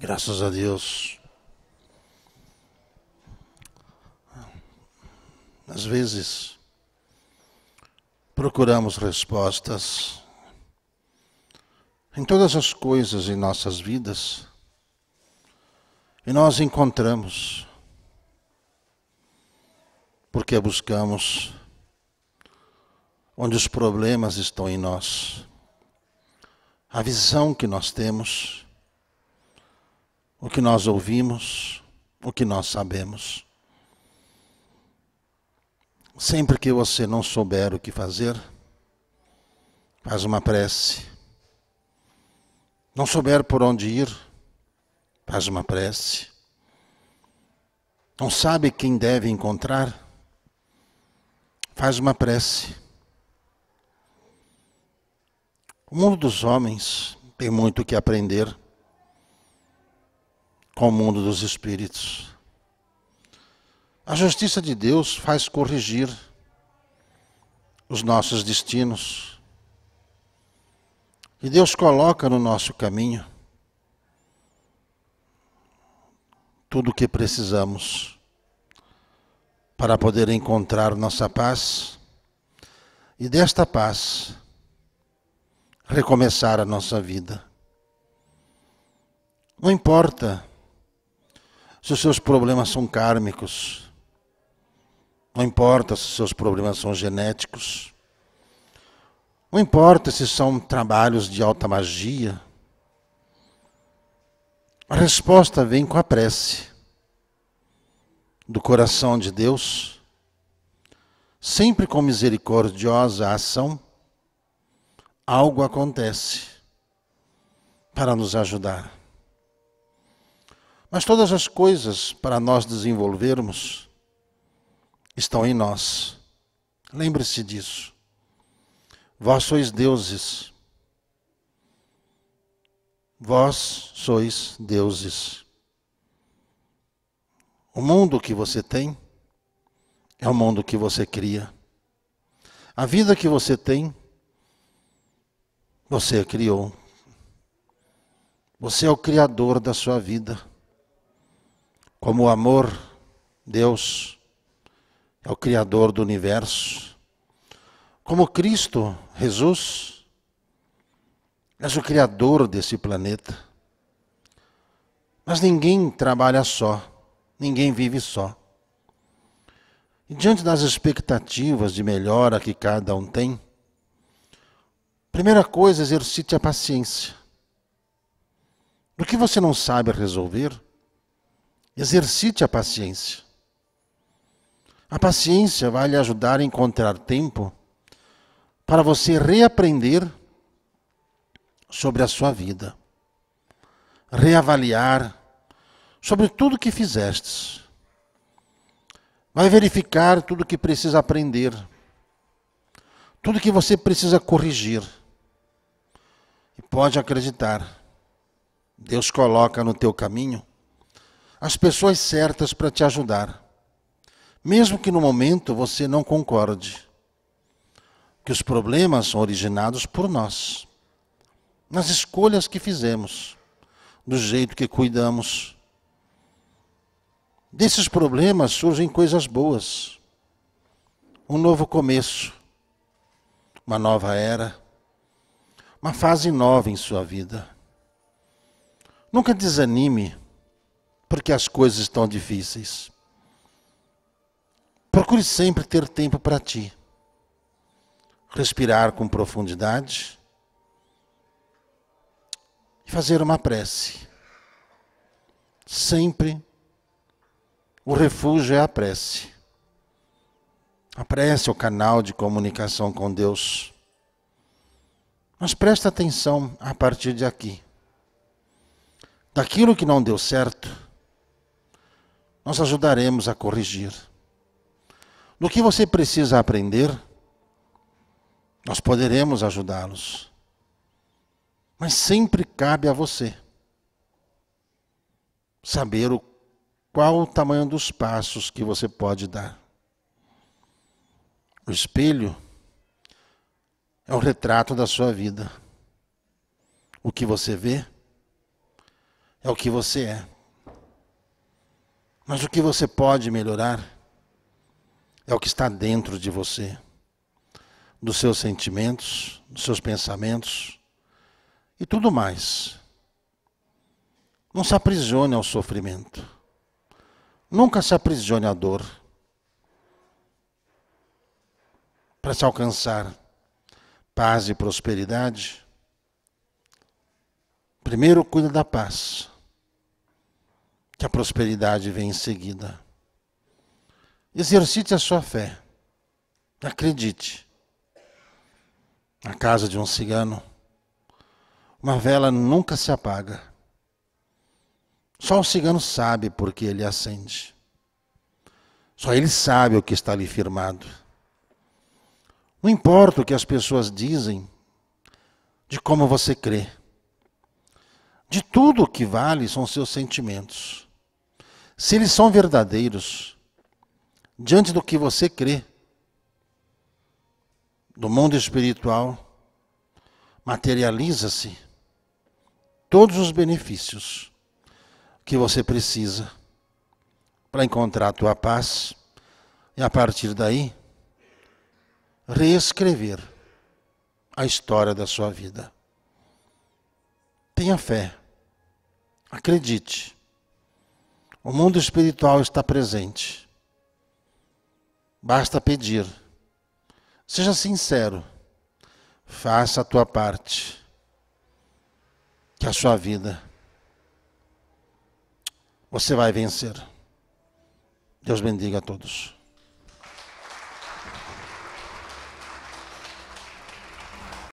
Graças a Deus. Às vezes, procuramos respostas em todas as coisas em nossas vidas e nós encontramos, porque buscamos onde os problemas estão em nós, a visão que nós temos o que nós ouvimos, o que nós sabemos. Sempre que você não souber o que fazer, faz uma prece. Não souber por onde ir, faz uma prece. Não sabe quem deve encontrar, faz uma prece. O mundo dos homens tem muito o que aprender com o mundo dos espíritos. A justiça de Deus faz corrigir os nossos destinos. E Deus coloca no nosso caminho tudo o que precisamos para poder encontrar nossa paz e desta paz recomeçar a nossa vida. Não importa se os seus problemas são kármicos, não importa se os seus problemas são genéticos, não importa se são trabalhos de alta magia, a resposta vem com a prece do coração de Deus, sempre com misericordiosa ação, algo acontece para nos ajudar. Mas todas as coisas para nós desenvolvermos estão em nós. Lembre-se disso. Vós sois deuses. Vós sois deuses. O mundo que você tem é o mundo que você cria. A vida que você tem, você a criou. Você é o criador da sua vida. Como o amor, Deus é o Criador do universo. Como Cristo, Jesus, és o Criador desse planeta. Mas ninguém trabalha só, ninguém vive só. E diante das expectativas de melhora que cada um tem, primeira coisa, exercite a paciência. Do que você não sabe resolver, Exercite a paciência. A paciência vai lhe ajudar a encontrar tempo para você reaprender sobre a sua vida, reavaliar sobre tudo que fizestes. Vai verificar tudo que precisa aprender, tudo que você precisa corrigir. E pode acreditar, Deus coloca no teu caminho as pessoas certas para te ajudar. Mesmo que no momento você não concorde, que os problemas são originados por nós, nas escolhas que fizemos, do jeito que cuidamos. Desses problemas surgem coisas boas, um novo começo, uma nova era, uma fase nova em sua vida. Nunca desanime porque as coisas estão difíceis. Procure sempre ter tempo para ti. Respirar com profundidade e fazer uma prece. Sempre o refúgio é a prece. A prece é o canal de comunicação com Deus. Mas presta atenção a partir de aqui. Daquilo que não deu certo, nós ajudaremos a corrigir. No que você precisa aprender, nós poderemos ajudá-los. Mas sempre cabe a você saber o, qual o tamanho dos passos que você pode dar. O espelho é o retrato da sua vida. O que você vê é o que você é. Mas o que você pode melhorar é o que está dentro de você, dos seus sentimentos, dos seus pensamentos e tudo mais. Não se aprisione ao sofrimento. Nunca se aprisione à dor. Para se alcançar paz e prosperidade, primeiro cuida da paz que a prosperidade vem em seguida. Exercite a sua fé. Acredite. Na casa de um cigano, uma vela nunca se apaga. Só o cigano sabe por que ele acende. Só ele sabe o que está ali firmado. Não importa o que as pessoas dizem de como você crê. De tudo o que vale são seus sentimentos. Se eles são verdadeiros, diante do que você crê, do mundo espiritual, materializa-se todos os benefícios que você precisa para encontrar a tua paz e a partir daí reescrever a história da sua vida. Tenha fé. Acredite. O mundo espiritual está presente. Basta pedir. Seja sincero. Faça a tua parte. Que a sua vida você vai vencer. Deus bendiga a todos.